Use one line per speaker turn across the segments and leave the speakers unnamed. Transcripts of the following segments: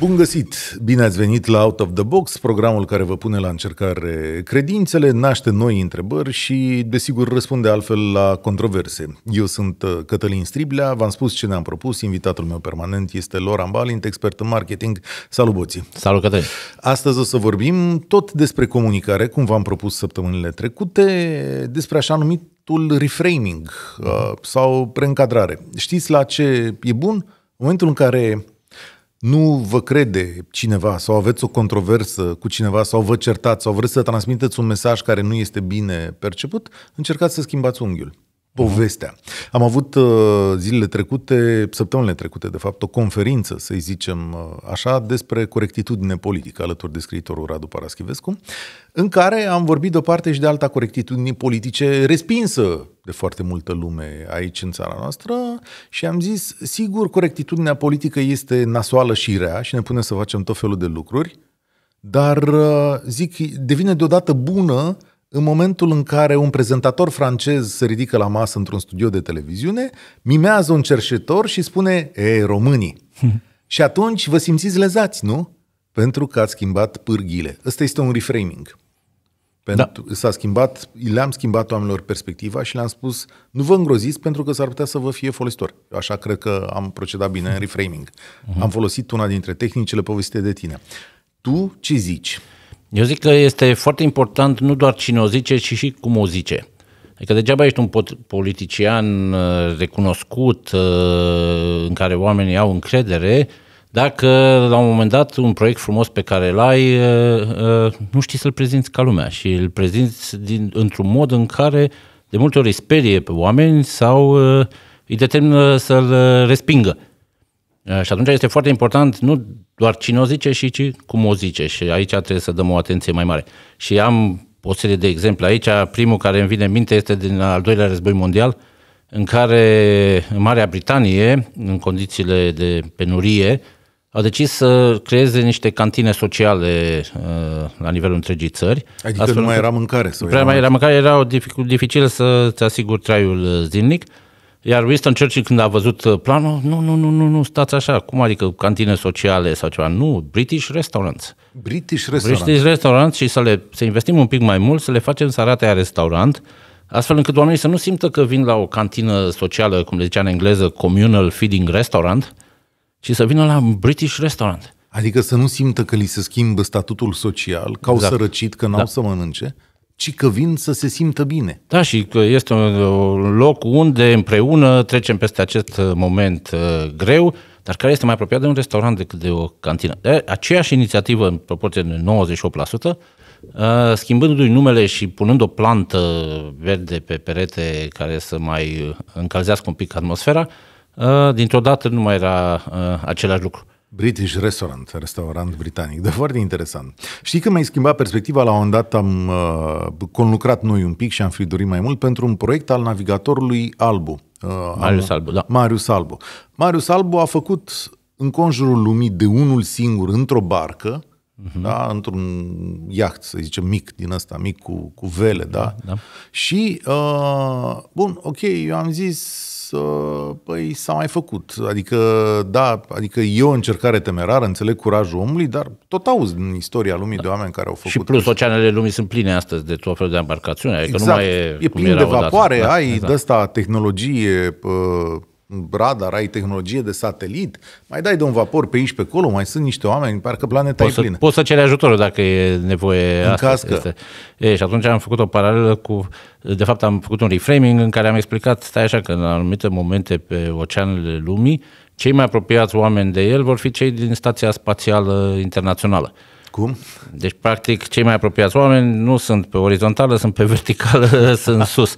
Bun găsit! Bine ați venit la Out of the Box, programul care vă pune la încercare credințele, naște noi întrebări și, desigur, răspunde altfel la controverse. Eu sunt uh, Cătălin Striblea, v-am spus ce ne-am propus, invitatul meu permanent este Loran Balint, expert în marketing. Salut, Boții! Salut, Cătălin! Astăzi o să vorbim tot despre comunicare, cum v-am propus săptămânile trecute, despre așa numitul reframing uh, sau preîncadrare. Știți la ce e bun? În momentul în care nu vă crede cineva sau aveți o controversă cu cineva sau vă certați sau vreți să transmiteți un mesaj care nu este bine perceput, încercați să schimbați unghiul povestea. Am avut uh, zilele trecute, săptămânile trecute, de fapt, o conferință, să-i zicem uh, așa, despre corectitudine politică alături de scriitorul Radu Paraschivescu, în care am vorbit de o parte și de alta corectitudinii politice respinsă de foarte multă lume aici în țara noastră și am zis, sigur, corectitudinea politică este nasoală și rea și ne pune să facem tot felul de lucruri, dar, uh, zic, devine deodată bună în momentul în care un prezentator francez se ridică la masă într-un studio de televiziune, mimează un cerșetor și spune, e, românii. și atunci vă simțiți lezați, nu? Pentru că ați schimbat pârghile. Ăsta este un reframing. Pentru, da. S-a schimbat, le-am schimbat oamenilor perspectiva și le-am spus nu vă îngroziți pentru că s-ar putea să vă fie folositor. Eu așa cred că am procedat bine în reframing. Uh-huh. Am folosit una dintre tehnicile povestite de tine. Tu ce zici? Eu zic că este foarte important nu doar cine o zice, ci și cum o zice.
Adică degeaba ești un politician uh, recunoscut uh, în care oamenii au încredere dacă la un moment dat un proiect frumos pe care îl ai uh, nu știi să-l prezinți ca lumea și îl prezinți din, într-un mod în care de multe ori sperie pe oameni sau îi determină să-l respingă. Uh, și atunci este foarte important nu doar cine o zice, și ci cum o zice. Și aici trebuie să dăm o atenție mai mare. Și am o serie de exemple aici. Primul care îmi vine în minte este din al doilea război mondial, în care în Marea Britanie, în condițiile de penurie, au decis să creeze niște cantine sociale uh, la nivelul întregii țări. Adică nu mai era mâncare. Sau nu era mai era mâncare, era dificil să-ți asiguri traiul zilnic. Uh, iar Winston Churchill, când a văzut uh, planul, nu, nu, nu, nu, nu, stați așa, cum adică cantine sociale sau ceva, nu, British Restaurants. British Restaurants. British Restaurants și să le să investim un pic mai mult, să le facem să arate a restaurant, astfel încât oamenii să nu simtă că vin la o cantină socială, cum le zicea în engleză, communal feeding
restaurant, ci să vină la un British Restaurant. Adică să nu simtă că li se schimbă statutul social, că au exact. sărăcit, că n-au da. să mănânce, ci că vin să se simtă bine. Da,
și că este un loc unde împreună trecem peste acest uh, moment uh, greu, dar care este mai apropiat de un restaurant decât de o cantină. De aceeași inițiativă, în proporție de 98%, uh, schimbându-i numele și punând o plantă verde pe perete care să mai încălzească un pic atmosfera, dintr-o dată
nu mai era același lucru. British Restaurant, restaurant britanic, de foarte interesant. Știi că mi-ai schimbat perspectiva, la un dat am uh, conlucrat noi un pic și am fi dorit mai mult pentru un proiect al navigatorului Albu. Uh, Marius Albu, da. Marius Albu. Marius Albu a făcut în conjurul lumii de unul singur, într-o barcă, uh-huh. da, într-un iaht, să zicem, mic din ăsta, mic cu, cu vele, da? da. da. Și, uh, bun, ok, eu am zis Uh, păi s-a mai făcut. Adică, da, adică e o încercare temerară, înțeleg curajul omului, dar tot auzi în istoria lumii da. de oameni care au făcut. Și plus
oceanele lumii sunt pline astăzi de tot felul de embarcațiuni, adică exact. nu mai e... E plin de vapoare, da, ai exact. de
asta tehnologie, radar, ai tehnologie de satelit, mai dai de un vapor pe aici, pe acolo, mai sunt niște oameni, parcă planeta poți e plină. Să,
poți să ceri ajutorul dacă e nevoie. În asta caz este. E, și atunci am făcut o paralelă cu... De fapt, am făcut un reframing în care am explicat, stai așa, că în anumite momente pe oceanele lumii, cei mai apropiați oameni de el vor fi cei din Stația Spațială Internațională. Cum? Deci, practic, cei mai apropiați oameni nu sunt pe orizontală, sunt pe verticală, sunt sus.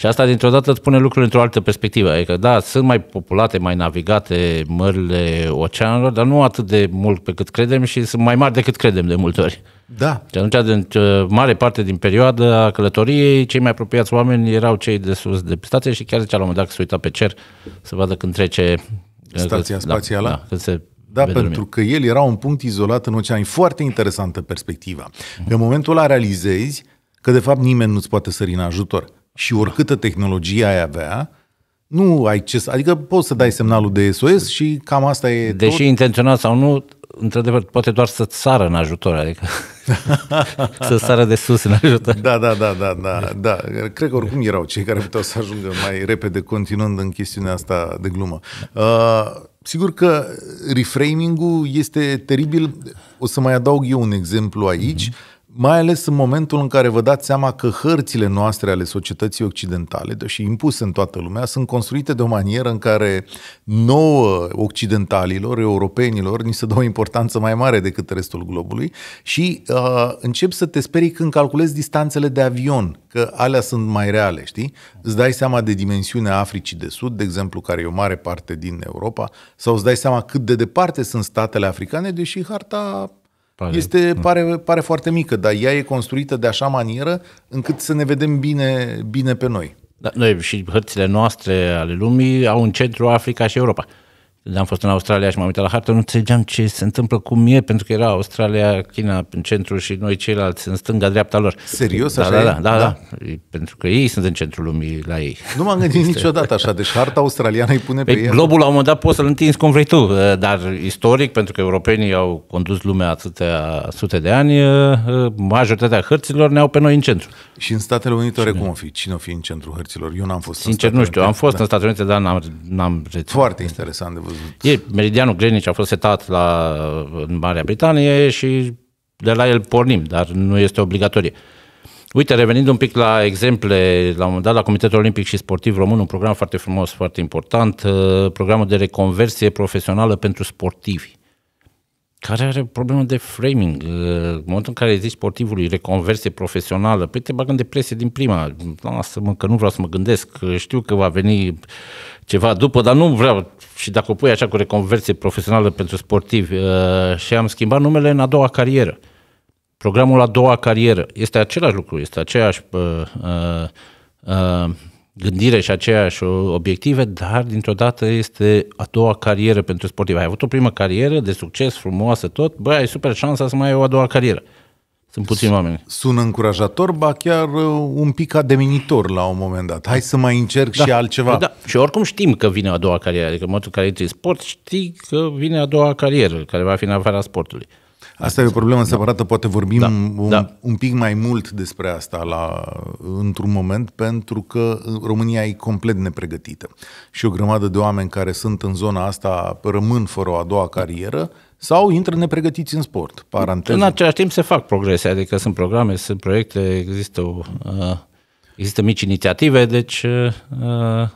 Și asta dintr-o dată îți pune lucrurile într-o altă perspectivă. Adică, da, sunt mai populate, mai navigate mările oceanelor, dar nu atât de mult pe cât credem și sunt mai mari decât credem de multe ori. Da. Și atunci, din mare parte din perioada călătoriei, cei mai apropiați oameni erau cei de sus de stație și chiar zicea la un moment dat că se uita pe cer să vadă când trece stația uh, că, spațială. Da, da, când se da, pentru lumea.
că el era un punct izolat în ocean. E foarte interesantă perspectiva. În mhm. momentul ăla realizezi că, de fapt, nimeni nu-ți poate sări în ajutor. Și oricâtă tehnologie ai avea, nu ai ce să... Adică poți să dai semnalul de SOS și cam asta e Deși tot. intenționat sau nu, într-adevăr, poate doar să sară în ajutor, adică
să sară de sus în
ajutor. Da, da, da, da, da, da. Cred că oricum erau cei care puteau să ajungă mai repede, continuând în chestiunea asta de glumă. Uh, sigur că reframing-ul este teribil. O să mai adaug eu un exemplu aici. Mm-hmm mai ales în momentul în care vă dați seama că hărțile noastre ale societății occidentale, deși impuse în toată lumea, sunt construite de o manieră în care nouă occidentalilor, europenilor, ni se dă o importanță mai mare decât restul globului și uh, încep să te sperii când calculezi distanțele de avion, că alea sunt mai reale, știi? Îți dai seama de dimensiunea Africii de Sud, de exemplu, care e o mare parte din Europa, sau îți dai seama cât de departe sunt statele africane, deși harta Pare, este, mm. pare, pare foarte mică, dar ea e construită de așa manieră încât să ne vedem bine, bine pe noi.
Da, noi și hărțile noastre ale lumii au în centru Africa și Europa am fost în Australia și m-am uitat la hartă, nu înțelegeam ce se întâmplă, cu mie, pentru că era Australia, China în centru și noi ceilalți în stânga-dreapta lor. Serios? Da, așa da, da, da, da, da, pentru că ei sunt în centrul lumii la ei. Nu m-am gândit niciodată
așa, deci harta australiană îi pune pe, pe păi, ei. Globul
la un moment dat poți să-l întinzi cum vrei tu, ă, dar istoric, pentru că europenii au condus lumea atâtea sute de ani, ă, ă, majoritatea hărților ne-au pe noi în centru. Și în Statele Unite, cine cum o
fi? Cine o fi în centrul hărților? Eu n-am fost Sincer, nu știu, am fost da. în Statele Unite, dar n-am, n-am Foarte interesant de văzut
E, meridianul greenwich a fost setat la, în Marea Britanie și de la el pornim, dar nu este obligatorie. Uite, revenind un pic la exemple, la un moment dat la Comitetul Olimpic și Sportiv Român, un program foarte frumos, foarte important, uh, programul de reconversie profesională pentru sportivi, care are problemă de framing. Uh, în momentul în care zici sportivului reconversie profesională, păi te bagă în depresie din prima. Lasă-mă că nu vreau să mă gândesc, știu că va veni ceva după, dar nu vreau și dacă o pui așa cu reconversie profesională pentru sportivi uh, și am schimbat numele în a doua carieră. Programul la a doua carieră este același lucru, este aceeași uh, uh, gândire și aceeași obiective, dar dintr-o dată este a doua carieră pentru sportiv. Ai avut o primă carieră de succes, frumoasă, tot, băi, ai super șansa să mai ai o a doua carieră.
Sunt puțini oameni. Sună încurajator, ba chiar uh, un pic ademinitor la un moment dat. Hai să mai încerc da. și altceva. Da.
Și oricum știm că vine a doua carieră, adică în momentul în care intri sport,
știi că vine a doua carieră, care va fi în afara sportului. Asta e o problemă da. separată, poate vorbim da. Un, da. un pic mai mult despre asta la, într-un moment, pentru că uh, România e complet nepregătită. Și o grămadă de oameni care sunt în zona asta rămân fără o a doua carieră, sau intră nepregătiți în sport. Paranteză. În același timp se
fac progrese, adică sunt programe, sunt proiecte, există, o, uh, există mici inițiative, deci uh,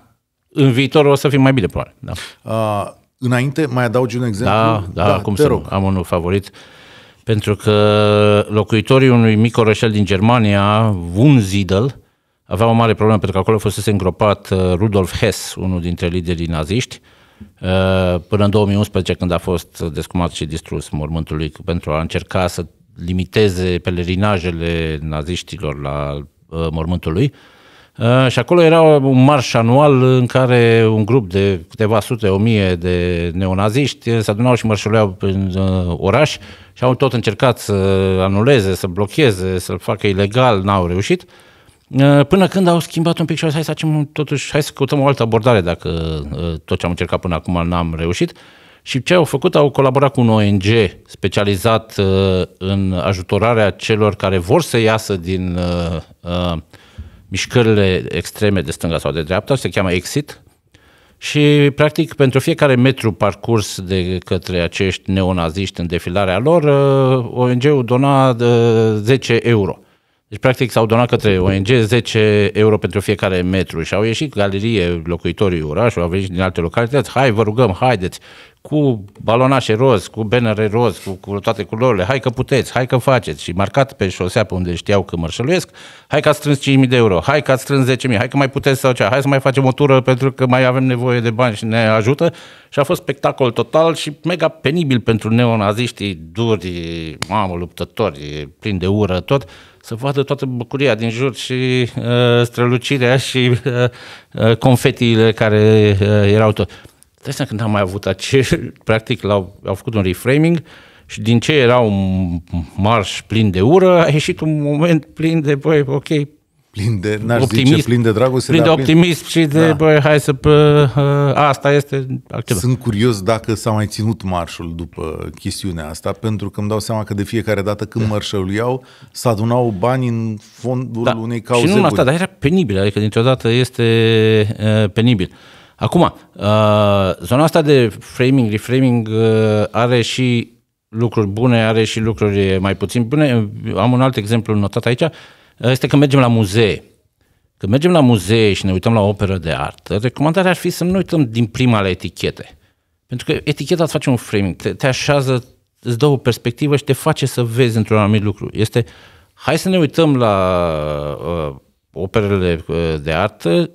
în viitor o să fim mai bine, probabil. Da.
înainte, mai adaugi un exemplu? Da, da, da cum să rog.
am unul favorit. Uh, pentru că locuitorii unui mic orășel din Germania, Wunsiedel, aveau o mare problemă pentru că acolo fusese îngropat uh, Rudolf Hess, unul dintre liderii naziști, uh, până în 2011 când a fost descumat și distrus mormântul lui pentru a încerca să limiteze pelerinajele naziștilor la uh, mormântul lui. Și acolo era un marș anual în care un grup de câteva sute, o mie de neonaziști se adunau și mărșuleau prin oraș și au tot încercat să anuleze, să blocheze, să-l facă ilegal, n-au reușit. Până când au schimbat un pic și au zis, hai să facem totuși, hai să căutăm o altă abordare dacă tot ce am încercat până acum n-am reușit. Și ce au făcut? Au colaborat cu un ONG specializat în ajutorarea celor care vor să iasă din mișcările extreme de stânga sau de dreapta, se cheamă exit, și, practic, pentru fiecare metru parcurs de către acești neonaziști în defilarea lor, uh, ONG-ul dona 10 uh, euro. Deci, practic, s-au donat către ONG 10 euro pentru fiecare metru și au ieșit galerie locuitorii orașului, au venit din alte localități, hai, vă rugăm, haideți, cu balonașe roz, cu benere roz, cu, cu toate culorile, hai că puteți, hai că faceți. Și marcat pe șosea pe unde știau că mărșăluiesc, hai că ați strâns 5.000 de euro, hai că ați strâns 10.000, hai că mai puteți sau cea, hai să mai facem o tură pentru că mai avem nevoie de bani și ne ajută. Și a fost spectacol total și mega penibil pentru neonaziștii duri, mamă, luptători, plini de ură, tot să vadă toată bucuria din jur și uh, strălucirea și uh, uh confetiile care uh, erau tot. Dai când am mai avut acel, practic l-au, au făcut un reframing și din ce era un marș plin de ură, a ieșit un moment plin de, băi, ok, plin de, n optimism, zice, plin de dragoste. Plin de optimism plin... și de, da. băi, hai să... Pă, asta este acela. Sunt
curios dacă s-a mai ținut marșul după chestiunea asta, pentru că îmi dau seama că de fiecare dată când marșul iau, s adunau bani în fondul da. unei cauze. Și nu asta, dar era
penibil, adică dintr-o dată este uh, penibil. Acum, uh, zona asta de framing, reframing uh, are și lucruri bune, are și lucruri mai puțin bune. Am un alt exemplu notat aici. Uh, este că mergem la muzee. Când mergem la muzee și ne uităm la operă de artă, recomandarea ar fi să nu ne uităm din prima la etichete. Pentru că eticheta îți face un framing, te, te așează, îți dă o perspectivă și te face să vezi într-un anumit lucru. Este, hai să ne uităm la uh, operele uh, de artă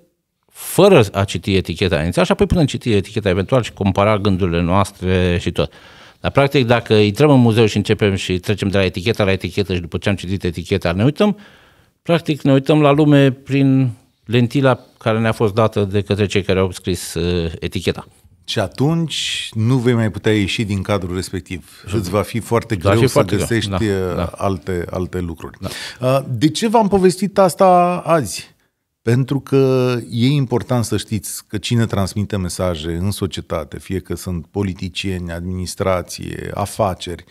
fără a citi eticheta inițial și apoi putem citi eticheta eventual și compara gândurile noastre și tot. Dar, practic, dacă intrăm în muzeu și începem și trecem de la etichetă la etichetă și după ce am citit eticheta ne uităm, Practic ne uităm la lume prin lentila care ne-a fost dată de către cei care au scris uh, eticheta. Și atunci
nu vei mai putea ieși din cadrul respectiv. Și îți va fi foarte greu fi să foarte găsești greu. Da, uh, da. Alte, alte lucruri. Da. Uh, de ce v-am povestit asta azi? Pentru că e important să știți că cine transmite mesaje în societate, fie că sunt politicieni, administrație, afaceri,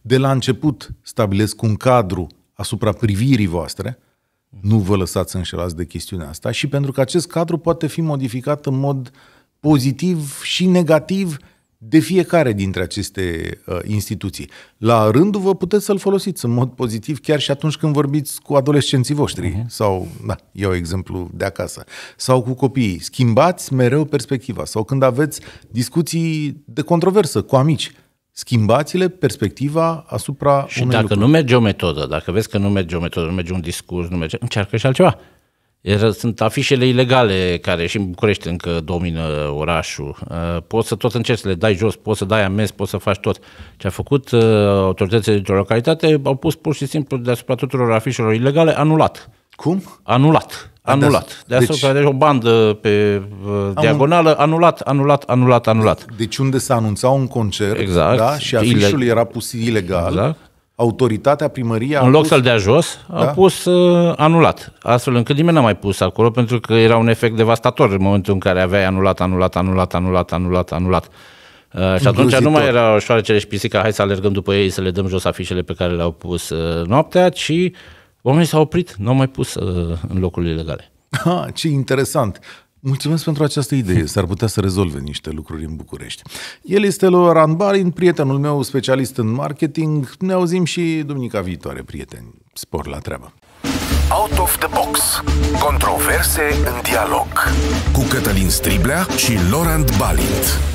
de la început stabilesc un cadru asupra privirii voastre – nu vă lăsați înșelați de chestiunea asta și pentru că acest cadru poate fi modificat în mod pozitiv și negativ de fiecare dintre aceste uh, instituții. La rândul vă puteți să-l folosiți în mod pozitiv chiar și atunci când vorbiți cu adolescenții voștri uh-huh. sau, da, iau exemplu de acasă, sau cu copiii. Schimbați mereu perspectiva sau când aveți discuții de controversă cu amici schimbați-le perspectiva asupra Și unui dacă lucru. nu merge
o metodă, dacă vezi că nu merge o metodă, nu merge un discurs, nu merge, încearcă și altceva. Sunt afișele ilegale care și în București încă domină orașul. Uh, poți să tot încerci să le dai jos, poți să dai amenzi, poți să faci tot. Ce a făcut uh, autoritățile dintr-o localitate, au pus pur și simplu deasupra tuturor afișelor ilegale anulat. Cum? Anulat. Anulat. Deci, asta deci,
deci o bandă pe uh, diagonală, un... anulat, anulat, anulat, anulat. Deci unde se anunța un concert exact, da, și afișul ileg- era pus ilegal, exact. autoritatea primăria... În loc pus... să-l dea jos, da? a pus
uh, anulat, astfel încât nimeni n-a mai pus acolo, pentru că era un efect devastator în momentul în care aveai anulat, anulat, anulat, anulat, anulat, anulat. Uh, și atunci nu mai era șoarecele și pisica, hai să alergăm după ei, să le dăm jos afișele pe care le-au pus uh,
noaptea, ci... Oamenii s-au oprit, nu au mai pus uh, în locurile legale. Ha, ce interesant! Mulțumesc pentru această idee. S-ar putea să rezolve niște lucruri în București. El este Loran Barin, prietenul meu specialist în marketing. Ne auzim și duminica viitoare, prieteni. Spor la treabă! Out of the Box. Controverse în dialog. Cu Cătălin Striblea și Laurent Balint.